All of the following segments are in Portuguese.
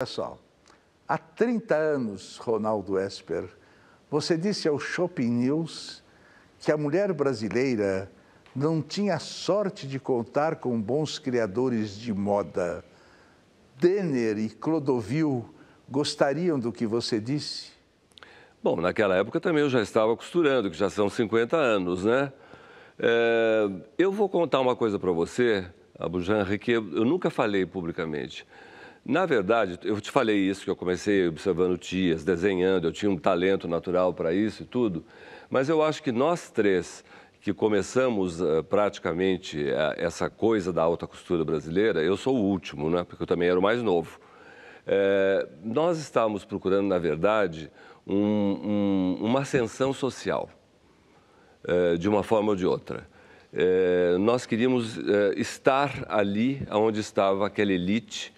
pessoal, há 30 anos, Ronaldo Esper, você disse ao Shopping News que a mulher brasileira não tinha sorte de contar com bons criadores de moda. Denner e Clodovil gostariam do que você disse? Bom, naquela época também eu já estava costurando, que já são 50 anos, né? É, eu vou contar uma coisa para você, Abujan, que eu nunca falei publicamente. Na verdade, eu te falei isso, que eu comecei observando tias, desenhando, eu tinha um talento natural para isso e tudo, mas eu acho que nós três, que começamos eh, praticamente eh, essa coisa da alta costura brasileira, eu sou o último, né? porque eu também era o mais novo. É, nós estávamos procurando, na verdade, um, um, uma ascensão social, é, de uma forma ou de outra. É, nós queríamos estar ali onde estava aquela elite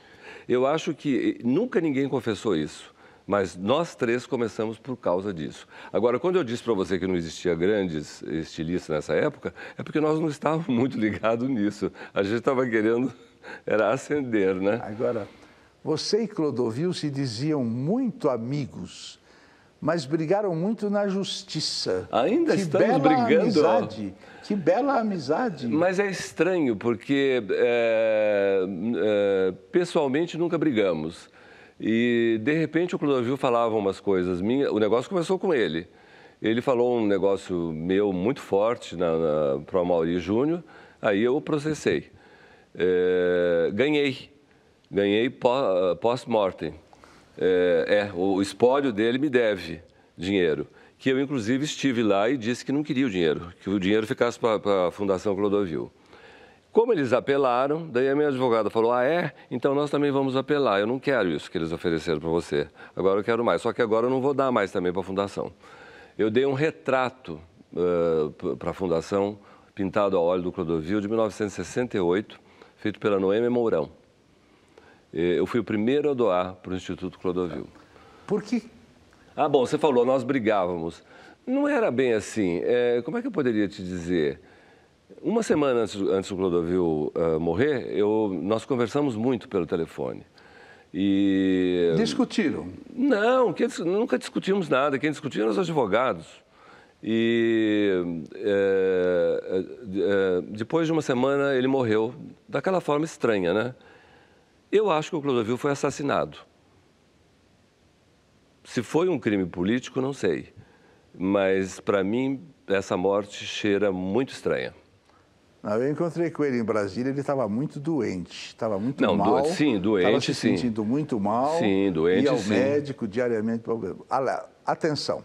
eu acho que eh, nunca ninguém confessou isso. Mas nós três começamos por causa disso. Agora, quando eu disse para você que não existia grandes estilistas nessa época, é porque nós não estávamos muito ligados nisso. A gente estava querendo era acender, né? Agora, você e Clodovil se diziam muito amigos mas brigaram muito na justiça. Ainda que estamos brigando. Amizade, que bela amizade. Mas é estranho, porque é, é, pessoalmente nunca brigamos. E de repente o Clodovil falava umas coisas minhas, o negócio começou com ele. Ele falou um negócio meu muito forte na, na, para o Mauri Júnior, aí eu processei. É, ganhei, ganhei pós-mortem é, é, o espólio dele me deve dinheiro. Que eu, inclusive, estive lá e disse que não queria o dinheiro, que o dinheiro ficasse para a Fundação Clodovil. Como eles apelaram, daí a minha advogada falou: Ah, é? Então nós também vamos apelar. Eu não quero isso que eles ofereceram para você. Agora eu quero mais. Só que agora eu não vou dar mais também para a Fundação. Eu dei um retrato uh, para a Fundação, pintado a óleo do Clodovil, de 1968, feito pela Noêmia Mourão. Eh, eu fui o primeiro a doar para o Instituto Clodovil. Por quê? Ah, bom, você falou, nós brigávamos. Não era bem assim. É, como é que eu poderia te dizer? Uma semana antes, antes do Clodovil uh, morrer, eu, nós conversamos muito pelo telefone. E... Discutiram? Não, que, nunca discutimos nada. Quem discutia eram os advogados. E é, é, depois de uma semana ele morreu, daquela forma estranha, né? Eu acho que o Clodovil foi assassinado. Se foi um crime político, não sei. Mas, para mim, essa morte cheira muito estranha. Ah, eu encontrei com ele em Brasília, ele estava muito doente, estava muito não, mal. Do, sim, doente, tava se sim. sentindo muito mal. Sim, doente, E ao sim. médico diariamente. Atenção,